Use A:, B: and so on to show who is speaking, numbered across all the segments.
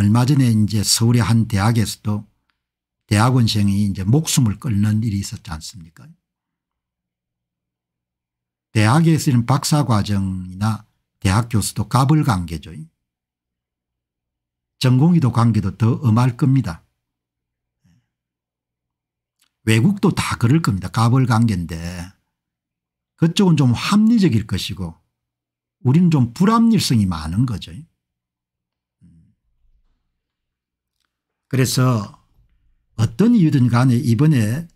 A: 얼마 전에 이제 서울의 한 대학에서도 대학원생이 이제 목숨을 끊는 일이 있었지 않습니까? 대학에 쓰는 박사과정이나 대학 교수도 갑을 관계죠. 전공의도 관계도 더 엄할 겁니다. 외국도 다 그럴 겁니다. 갑을 관계인데 그쪽은 좀 합리적일 것이고 우리는 좀 불합리성이 많은 거죠. 그래서 어떤 이유든 간에 이번에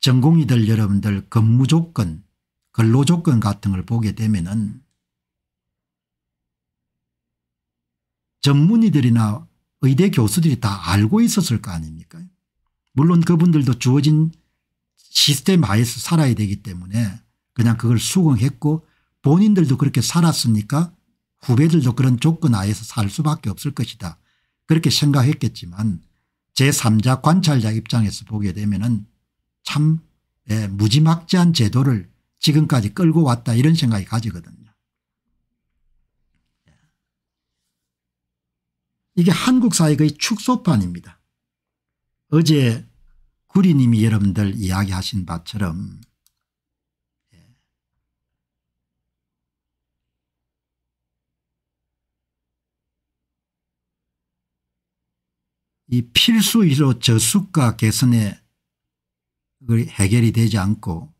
A: 전공의들 여러분들 근무 조건 근로 조건 같은 걸 보게 되면은 전문의들이나 의대 교수들이 다 알고 있었을 거 아닙니까 물론 그분들도 주어진 시스템 하에서 살아야 되기 때문에 그냥 그걸 수긍했고 본인들도 그렇게 살았으니까 후배들도 그런 조건 하에서 살 수밖에 없을 것이다 그렇게 생각했겠지만 제3자 관찰자 입장에서 보게 되면 참 예, 무지막지한 제도를 지금까지 끌고 왔다 이런 생각이 가지거든요. 예. 이게 한국 사회의 축소판입니다. 어제 구리님이 여러분들 이야기하신 바처럼 이 필수이로 저수가 개선에 해결이 되지 않고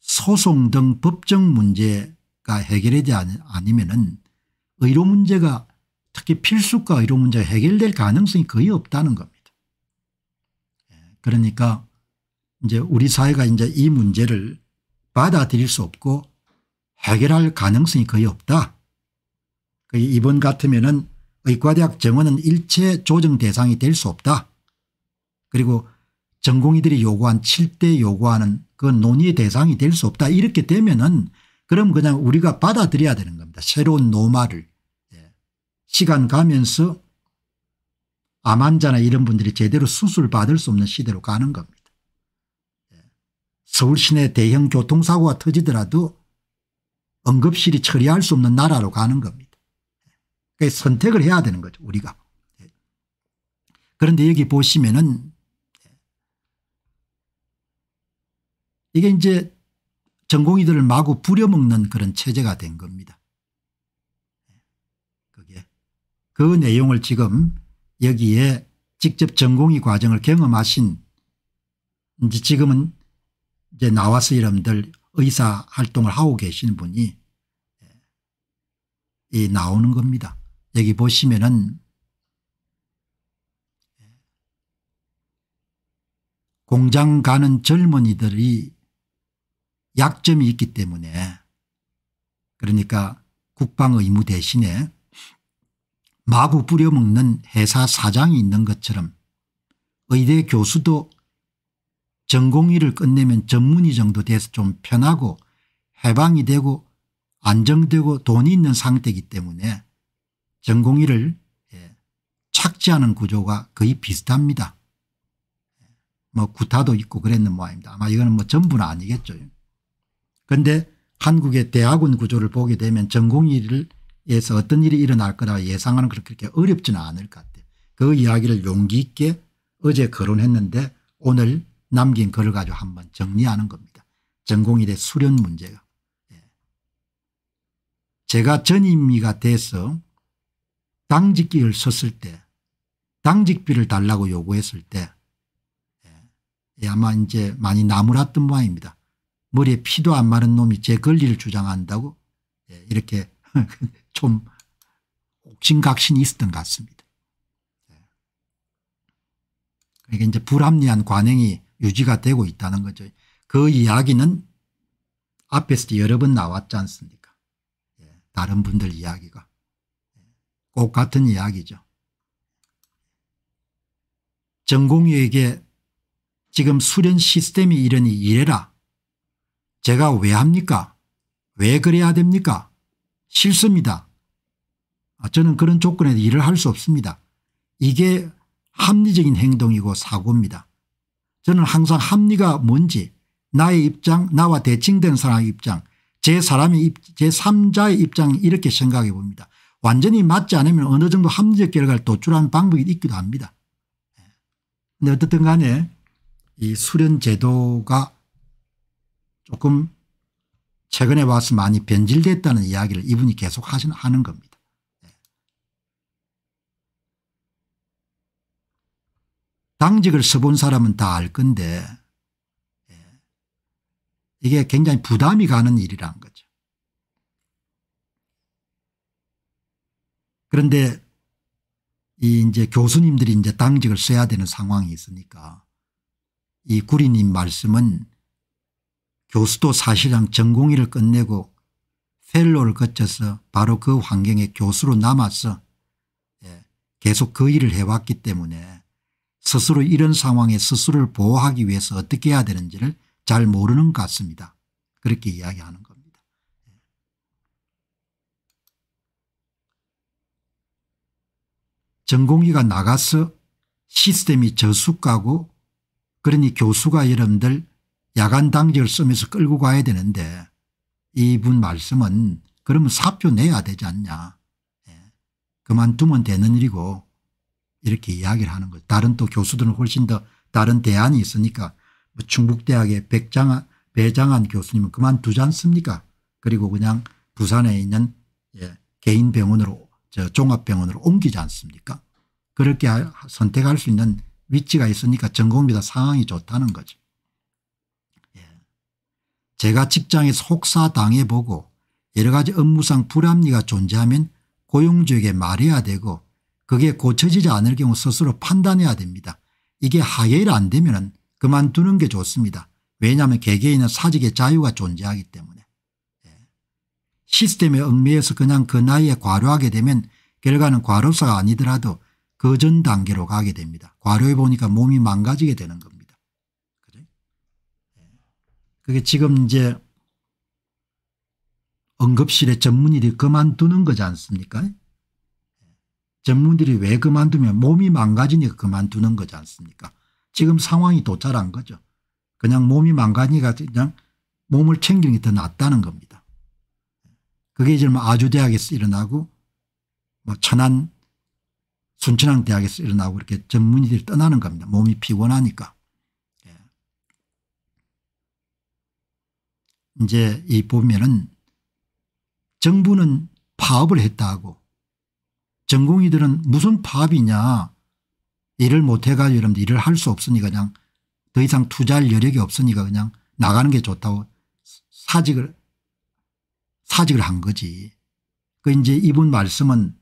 A: 소송 등 법적 문제가 해결되지 않으면 은 의료 문제가 특히 필수과 의료 문제가 해결될 가능성이 거의 없다는 겁니다. 예, 그러니까 이제 우리 사회가 이제 이 문제를 받아들일 수 없고 해결할 가능성이 거의 없다. 그 이번 같으면은 의과대학 정원은 일체 조정 대상이 될 수 없다. 그리고 전공의들이 요구한 7대 요구하는 그논의 대상이 될 수 없다. 이렇게 되면은 그럼 그냥 우리가 받아들여야 되는 겁니다. 새로운 노마를. 예. 시간 가면서 암 환자나 이런 분들이 제대로 수술받을 수 없는 시대로 가는 겁니다. 예. 서울 시내 대형 교통사고가 터지더라도 응급실이 처리할 수 없는 나라로 가는 겁니다. 그 선택을 해야 되는 거죠 우리가. 예. 그런데 여기 보시면은 예. 이게 이제 전공의들을 마구 부려먹는 그런 체제가 된 겁니다. 예. 그게 그 내용을 지금 여기에 직접 전공의 과정을 경험하신 이제 지금은 이제 나와서 여러분들 의사 활동을 하고 계신 분이 이 나오는 겁니다. 여기 보시면은 공장 가는 젊은이들이 약점이 있기 때문에 그러니까 국방의무 대신에 마구 뿌려먹는 회사 사장이 있는 것처럼 의대 교수도 전공의를 끝내면 전문의 정도 돼서 좀 편하고 해방이 되고 안정되고 돈이 있는 상태이기 때문에 전공의를 예. 착지하는 구조가 거의 비슷합니다. 뭐 구타도 있고 그랬는 모양입니다. 아마 이거는 뭐 전부는 아니겠죠. 그런데 한국의 대학원 구조를 보게 되면 전공의에서 어떤 일이 일어날 거라 예상하는 그렇게 어렵지는 않을 것 같아요. 그 이야기를 용기 있게 어제 거론했는데 오늘 남긴 글을 가지고 한번 정리하는 겁니다. 전공일의 수련 문제가. 예. 제가 전임이가 돼서 당직기를 썼을 때 당직비를 달라고 요구했을 때 예, 아마 이제 많이 나무랐던 모양입니다. 머리에 피도 안 마른 놈이 제 권리를 주장한다고 예, 이렇게 좀 옥신각신이 있었던 것 같습니다. 예. 그러니까 이제 불합리한 관행이 유지가 되고 있다는 거죠. 그 이야기는 앞에서 여러 번 나왔지 않습니까? 예, 다른 분들 이야기가. 꼭 같은 이야기죠. 전공의에게 지금 수련 시스템이 이러니 이래라. 제가 왜 합니까? 왜 그래야 됩니까? 싫습니다. 아, 저는 그런 조건에서 일을 할 수 없습니다. 이게 합리적인 행동이고 사고입니다. 저는 항상 합리가 뭔지 나의 입장 나와 대칭된 사람의 입장 제 사람의 입, 제 3자의 입장 이렇게 생각해 봅니다. 완전히 맞지 않으면 어느 정도 합리적 결과를 도출하는 방법이 있기도 합니다. 근데 어쨌든 간에 이 수련 제도가 조금 최근에 와서 많이 변질됐다는 이야기를 이분이 계속 하는 겁니다. 당직을 써본 사람은 다 알 건데 예, 이게 굉장히 부담이 가는 일이란 거죠. 그런데 이 이제 교수님들이 이제 당직을 써야 되는 상황이 있으니까 이 구리님 말씀은 교수도 사실상 전공의를 끝내고 펠로를 거쳐서 바로 그 환경의 교수로 남아서 예, 계속 그 일을 해왔기 때문에 스스로 이런 상황에 스스로를 보호하기 위해서 어떻게 해야 되는지를 잘 모르는 것 같습니다. 그렇게 이야기하는 전공기가 나가서 시스템이 저수가고 그러니 교수가 여러분들 야간 당직을 쓰면서 끌고 가야 되는데 이분 말씀은 그러면 사표 내야 되지 않냐. 예. 그만두면 되는 일이고 이렇게 이야기를 하는 거예요. 다른 또 교수들은 훨씬 더 다른 대안이 있으니까 뭐 충북대학의 백장한, 배장한 교수님은 그만두지 않습니까 그리고 그냥 부산에 있는 예. 개인 병원으로 저 종합병원으로 옮기지 않습니까 그렇게 선택할 수 있는 위치가 있으니까 전공비다 상황이 좋다는 거죠. 예. 제가 직장에 속사당해보고 여러 가지 업무상 불합리가 존재하면 고용주에게 말해야 되고 그게 고쳐지지 않을 경우 스스로 판단해야 됩니다. 이게 하계안 되면 그만두는 게 좋습니다. 왜냐하면 개개인은 사직의 자유가 존재하기 때문에. 시스템의 의미에서 그냥 그 나이에 과로하게 되면 결과는 과로사가 아니더라도 그 전 단계로 가게 됩니다. 과로해 보니까 몸이 망가지게 되는 겁니다. 그죠? 예. 그게 지금 이제 응급실에 전문의들이 그만두는 거지 않습니까? 예. 전문들이 왜 그만두면 몸이 망가지니까 그만두는 거지 않습니까? 지금 상황이 도찰한 거죠. 그냥 몸이 망가지니까 그냥 몸을 챙기는 게 더 낫다는 겁니다. 그게 이제 뭐 아주대학에서 일어나고 뭐 천안 순천항 대학에서 일어나고 이렇게 전문의들이 떠나는 겁니다. 몸이 피곤하니까. 예. 이제 이 보면은 정부는 파업을 했다고 전공의들은 무슨 파업이냐 일을 못해가지고 여러분들 일을 할 수 없으니까 그냥 더 이상 투자할 여력이 없으니까 그냥 나가는 게 좋다고 사직을 사직을 한 거지. 그 이제 이분 말씀은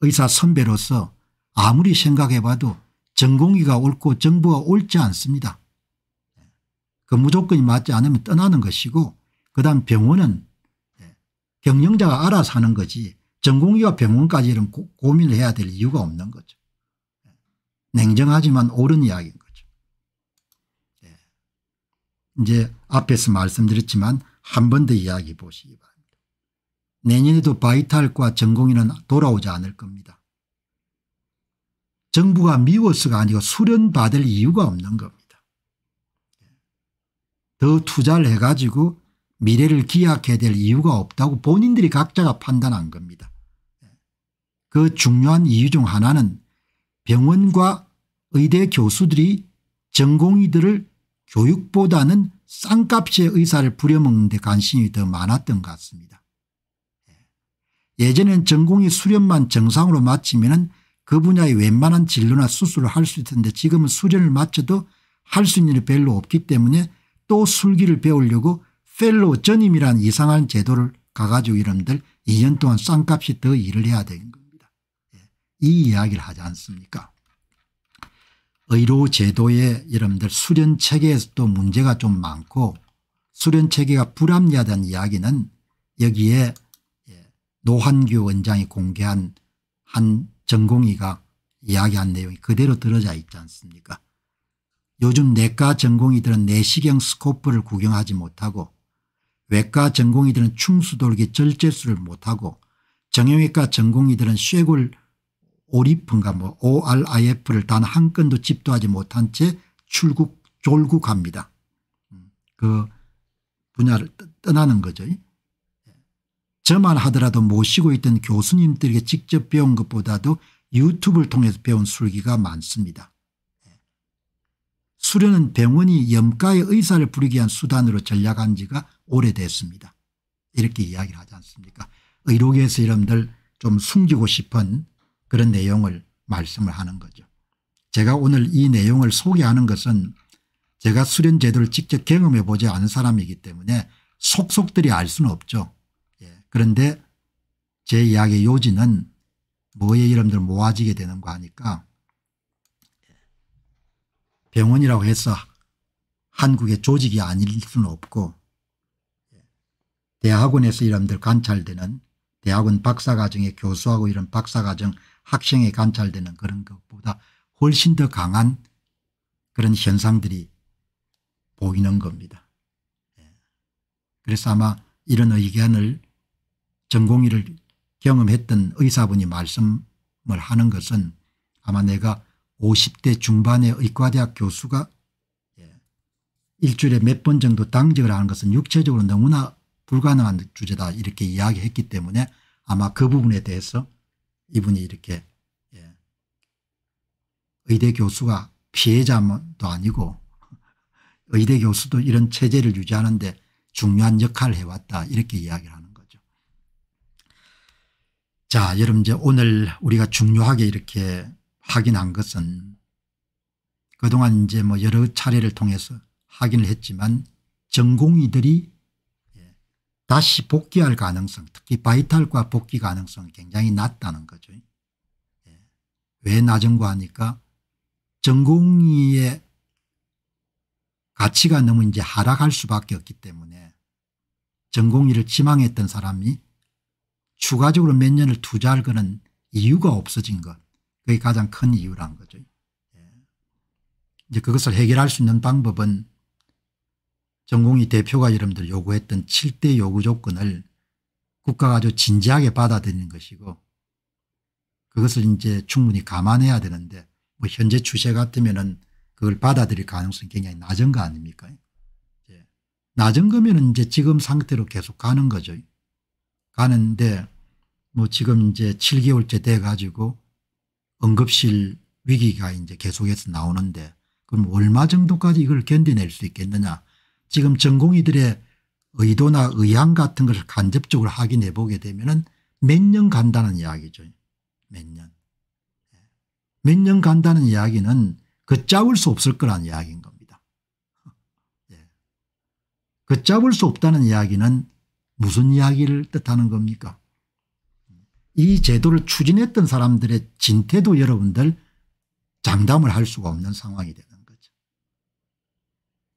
A: 의사 선배로서 아무리 생각해 봐도 전공의가 옳고 정부가 옳지 않습니다. 그 무조건이 맞지 않으면 떠나는 것이고 그다음 병원은 경영자가 알아서 하는 거지 전공의와 병원까지는 고, 고민을 해야 될 이유가 없는 거죠. 냉정하지만 옳은 이야기인 거죠. 예. 이제 앞에서 말씀드렸지만 한번더 이야기 보시기 바랍니다. 내년에도 바이탈과 전공인은 돌아오지 않을 겁니다. 정부가 미워서가 아니고 수련받을 이유가 없는 겁니다. 더 투자를 해가지고 미래를 기약해야 될 이유가 없다고 본인들이 각자가 판단한 겁니다. 그 중요한 이유 중 하나는 병원과 의대 교수들이 전공의들을 교육보다는 쌍값의 의사를 부려먹는 데 관심이 더 많았던 것 같습니다. 예. 예전엔 전공이 수련만 정상으로 마치면 그 분야의 웬만한 진료나 수술을 할 수 있었는데 지금은 수련을 마쳐도 할 수 있는 일이 별로 없기 때문에 또 술기를 배우려고 펠로 전임이라는 이상한 제도를 가가지고 이름들 2년 동안 쌍값이 더 일을 해야 되는 겁니다. 예. 이 이야기를 하지 않습니까 의료 제도의 여러분들 수련 체계에서도 문제가 좀 많고 수련 체계가 불합리하다는 이야기는 여기에 예, 노한규 원장이 공개한 한 전공의가 이야기한 내용이 그대로 들어져 있지 않습니까 요즘 내과 전공의들은 내시경 스코프를 구경하지 못하고 외과 전공의들은 충수돌기 절제술을 못하고 정형외과 전공의들은 쇄골 오리프가뭐 ORIF를 단 한 건도 집도하지 못한 채 출국 졸국합니다. 음, 그 분야를 떠나는 거죠. 예. 저만 하더라도 모시고 있던 교수님들에게 직접 배운 것보다도 유튜브를 통해서 배운 술기가 많습니다. 예. 수련은 병원이 염가의 의사를 부리기 위한 수단으로 전략한 지가 오래됐습니다. 이렇게 이야기를 하지 않습니까 의료계에서 여러분들 좀 숨기고 싶은 그런 내용을 말씀을 하는 거죠. 제가 오늘 이 내용을 소개하는 것은 제가 수련 제도를 직접 경험해 보지 않은 사람이기 때문에 속속들이 알 수는 없죠. 예. 그런데 제 이야기의 요지는 뭐에 이름들 모아지게 되는 거 하니까 병원이라고 해서 한국의 조직이 아닐 수는 없고 대학원에서 이름들 관찰되는 대학원 박사과정의 교수하고 이런 박사과정 학생에 관찰되는 그런 것보다 훨씬 더 강한 그런 현상들이 보이는 겁니다. 예. 그래서 아마 이런 의견을 전공의를 경험했던 의사분이 말씀을 하는 것은 아마 내가 50대 중반의 의과대학 교수가 예, 일주일에 몇 번 정도 당직을 하는 것은 육체적으로 너무나 불가능한 주제다 이렇게 이야기했기 때문에 아마 그 부분에 대해서 이분이 이렇게 예. 의대 교수가 피해자도 아니고 의대 교수도 이런 체제를 유지하는데 중요한 역할을 해왔다 이렇게 이야기를 하는 거죠. 자 여러분 이제 오늘 우리가 중요하게 이렇게 확인한 것은 그동안 이제 뭐 여러 차례를 통해서 확인을 했지만 전공의들이 다시 복귀할 가능성 특히 바이탈과 복귀 가능성이 굉장히 낮다는 거죠. 예. 왜 낮은고 하니까 전공의의 가치가 너무 이제 하락할 수밖에 없기 때문에 전공의를 지망했던 사람이 추가적으로 몇 년을 투자할 거는 이유가 없어진 것. 그게 가장 큰 이유란 거죠. 예. 이제 그것을 해결할 수 있는 방법은 전공이 대표가 여러분들 요구했던 7대 요구 조건을 국가가 아주 진지하게 받아들이는 것이고 그것을 이제 충분히 감안해야 되는데 뭐 현재 추세 같으면 은 그걸 받아들일 가능성이 굉장히 낮은 거 아닙니까 예. 낮은 거면 이제 지금 상태로 계속 가는 거죠. 가는데 뭐 지금 이제 7개월째 돼 가지고 응급실 위기가 이제 계속해서 나오는데 그럼 얼마 정도까지 이걸 견뎌낼 수 있겠느냐 지금 전공의들의 의도나 의향 같은 것을 간접적으로 확인해 보게 되면 몇 년 간다는 이야기죠. 몇 년. 예. 몇년 간다는 이야기는 그잡을수 없을 거란 이야기인 겁니다. 예. 그 걷잡을 수 없다는 이야기는 무슨 이야기를 뜻하는 겁니까 이 제도를 추진했던 사람들의 진태도 여러분들 장담을 할 수가 없는 상황이 되는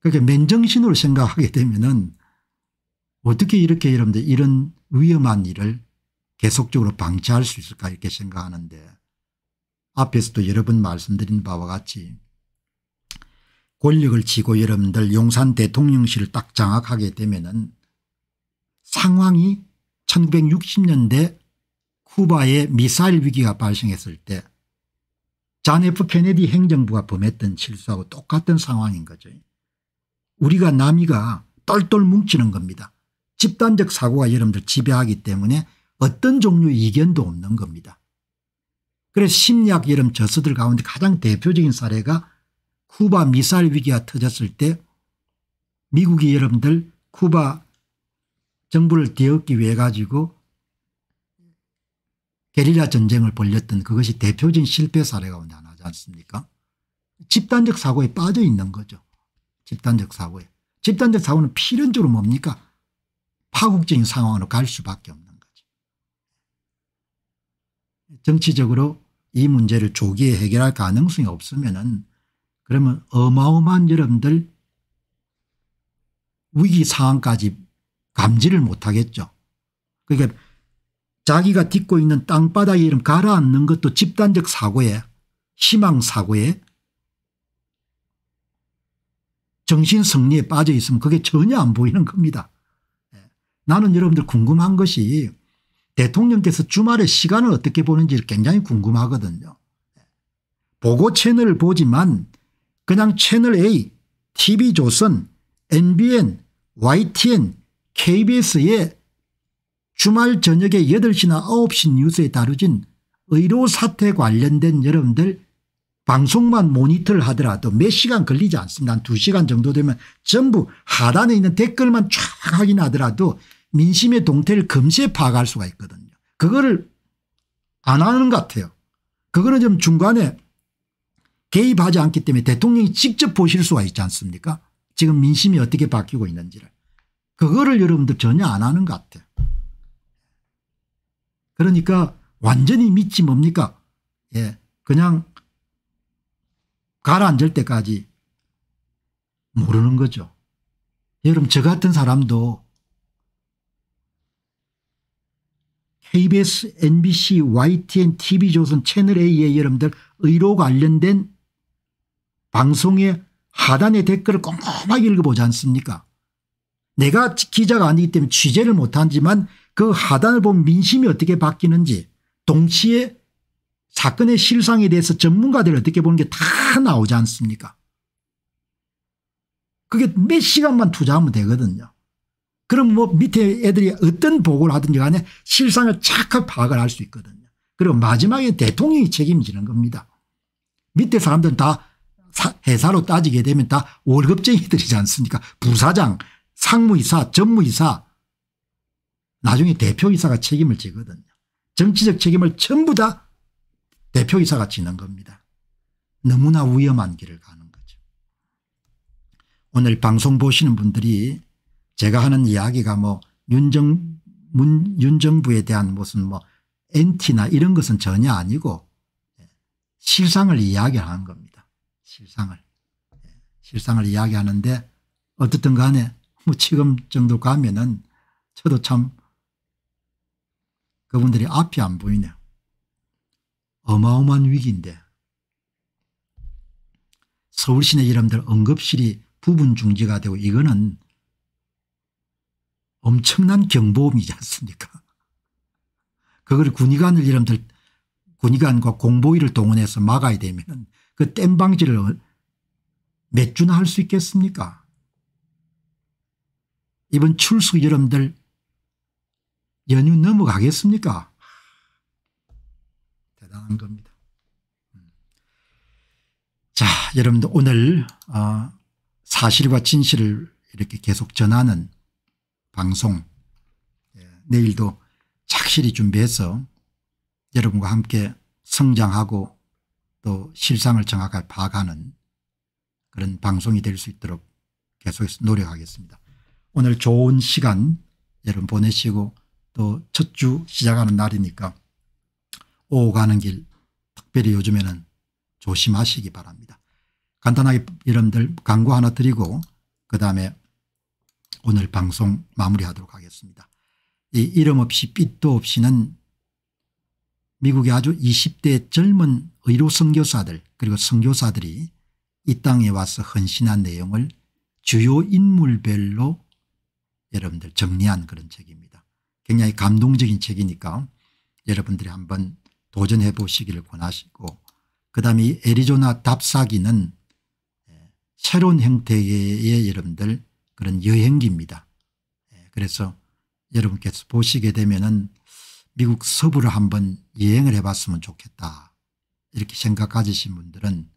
A: 그렇게 그러니까 맨정신으로 생각하게 되면은 어떻게 이렇게 여러분들 이런 위험한 일을 계속적으로 방치할 수 있을까 이렇게 생각하는데 앞에서도 여러 번 말씀드린 바와 같이 권력을 쥐고 여러분들 용산 대통령실을 딱 장악하게 되면은 상황이 1960년대 쿠바의 미사일 위기가 발생했을 때잔 F 케네디 행정부가 범했던 실수하고 똑같은 상황인 거죠. 우리가 남이가 똘똘 뭉치는 겁니다. 집단적 사고가 여러분들 지배하기 때문에 어떤 종류의 이견도 없는 겁니다. 그래서 심리학 여름 저서들 가운데 가장 대표적인 사례가 쿠바 미사일 위기가 터졌을 때 미국이 여러분들 쿠바 정부를 뒤엎기 위해 가지고 게릴라 전쟁을 벌렸던 그것이 대표적인 실패 사례 가운데 하나지 않습니까 집단적 사고에 빠져 있는 거죠. 집단적 사고예 집단적 사고는 필연적으로 뭡니까? 파국적인 상황으로 갈 수밖에 없는 거죠. 정치적으로 이 문제를 조기에 해결할 가능성이 없으면은 그러면 어마어마한 여러분들 위기 상황까지 감지를 못하겠죠. 그러니까 자기가 딛고 있는 땅바닥에 이름 가라앉는 것도 집단적 사고에 희망 사고에 정신성리에 빠져 있으면 그게 전혀 안 보이는 겁니다. 예. 나는 여러분들 궁금한 것이 대통령께서 주말에 시간을 어떻게 보는지 굉장히 궁금하거든요. 예. 보고 채널을 보지만 그냥 채널 A, TV조선, NBN, YTN, KBS의 주말 저녁에 8시나 9시 뉴스에 다루진 의료 사태 관련된 여러분들 방송만 모니터를 하더라도 몇 시간 걸리지 않습니다. 한 2시간 정도 되면 전부 하단에 있는 댓글만 쫙 확인하더라도 민심의 동태를 금세 파악할 수가 있거든요. 그거를 안 하는 것 같아요. 그거는 좀 중간에 개입하지 않기 때문에 대통령이 직접 보실 수가 있지 않습니까 지금 민심이 어떻게 바뀌고 있는지를. 그거를 여러분들 전혀 안 하는 것 같아요. 그러니까 완전히 믿지 뭡니까 예, 그냥 가라앉을 때까지 모르는 거죠. 여러분 예, 저 같은 사람도 KBS, MBC, YTN, TV조선, 채널A의 여러분들 의료 관련된 방송의 하단의 댓글을 꼼꼼하게 읽어보지 않습니까 내가 기자가 아니기 때문에 취재를 못하지만 그 하단을 보면 민심이 어떻게 바뀌는지 동시에 사건의 실상에 대해서 전문가들 어떻게 보는 게 다 나오지 않습니까 그게 몇 시간만 투자하면 되거든요. 그럼 뭐 밑에 애들이 어떤 보고를 하든지 간에 실상을 착하 파악을 할 수 있거든요. 그리고 마지막에 대통령이 책임지는 겁니다. 밑에 사람들은 다 회사로 따지게 되면 다 월급쟁이들이지 않습니까 부사장 상무이사 전무이사 나중에 대표이사가 책임을 지거든요. 정치적 책임을 전부 다 대표이사가 지는 겁니다. 너무나 위험한 길을 가는 거죠. 오늘 방송 보시는 분들이 제가 하는 이야기가 뭐 윤정, 문, 윤정부에 대한 무슨 뭐 엔티나 이런 것은 전혀 아니고 예, 실상을 이야기하는 겁니다. 실상을. 예, 실상을 이야기하는데 어떻든 간에 뭐 지금 정도 가면은 저도 참 그분들이 앞이 안 보이네요. 어마어마한 위기인데 서울 시내 이름들 응급실이 부분 중지가 되고 이거는 엄청난 경보음이지 않습니까 그걸 군의관을 이름들 군의관과 공보위를 동원해서 막아야 되면 그 땜방지를 몇 주나 할 수 있겠습니까 이번 출석 여러분들 연휴 넘어가겠습니까 나 겁니다. 음. 자, 여러분들 오늘 어, 사실과 진실을 이렇게 계속 전하는 방송 예, 내일도 착실히 준비해서 여러분과 함께 성장하고 또 실상을 정확하게 파악하는 그런 방송이 될 수 있도록 계속해서 노력하겠습니다. 오늘 좋은 시간 여러분 보내시고 또 첫 주 시작하는 날이니까 오가는 길 특별히 요즘에는 조심하시기 바랍니다. 간단하게 여러분들 광고 하나 드리고 그다음에 오늘 방송 마무리하도록 하겠습니다. 이 이름 없이 빛도 없이는 미국의 아주 20대 젊은 의료 선교사들 그리고 선교사들이 이 땅에 와서 헌신한 내용을 주요 인물별로 여러분들 정리한 그런 책입니다. 굉장히 감동적인 책이니까 여러분들이 한번 도전해 보시기를 권하시고 그다음 에 애리조나 답사기는 예, 새로운 형태의 여러분들 그런 여행기입니다. 예, 그래서 여러분께서 보시게 되면은 미국 서부를 한번 여행을 해봤으면 좋겠다 이렇게 생각 가지신 분들은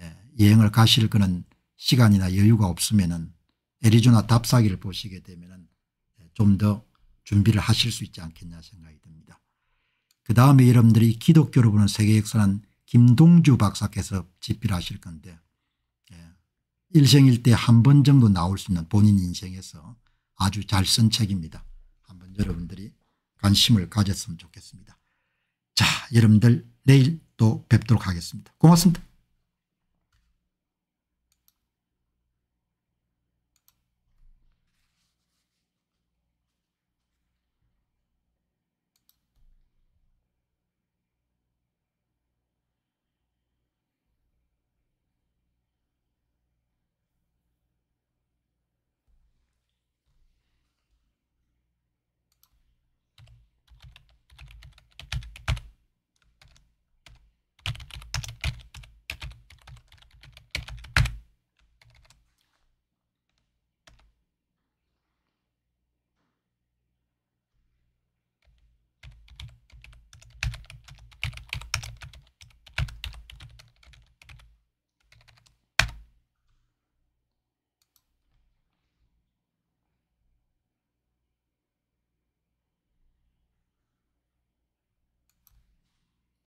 A: 예, 여행을 가실 그런 시간이나 여유가 없으면은 애리조나 답사기를 보시게 되면은 좀 더 준비를 하실 수 있지 않겠냐 생각이 듭니다. 그 다음에 여러분들이 기독교로 보는 세계 역사는 김동주 박사께서 집필하실 건데 예, 일생일 때한번 정도 나올 수 있는 본인 인생에서 아주 잘 쓴 책입니다. 한번 여러분들이 관심을 가졌으면 좋겠습니다. 자 여러분들 내일 또 뵙도록 하겠습니다. 고맙습니다.